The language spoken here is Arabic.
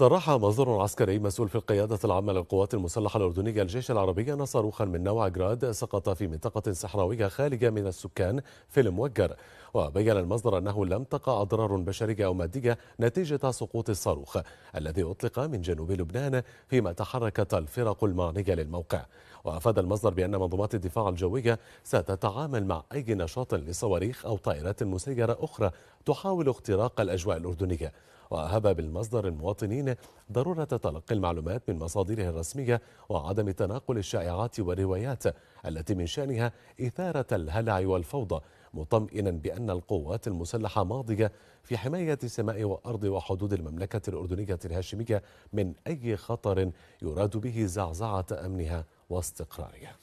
صرح مصدر عسكري مسؤول في القيادة العامة للقوات المسلحة الأردنية الجيش العربي أن صاروخا من نوع جراد سقط في منطقة صحراوية خالية من السكان في الموجر وبين المصدر أنه لم تقع أضرار بشرية أو مادية نتيجة سقوط الصاروخ الذي أطلق من جنوب لبنان فيما تحركت الفرق المعنية للموقع وأفاد المصدر بأن منظومات الدفاع الجوية ستتعامل مع أي نشاط لصواريخ أو طائرات مسيرة أخرى تحاول اختراق الأجواء الأردنية وأهب بالمصدر المواطنين ضرورة تلقي المعلومات من مصادره الرسمية وعدم تناقل الشائعات والروايات التي من شأنها إثارة الهلع والفوضى مطمئنا بأن القوات المسلحة ماضية في حماية سماء وأرض وحدود المملكة الأردنية الهاشمية من أي خطر يراد به زعزعة أمنها واستقرارها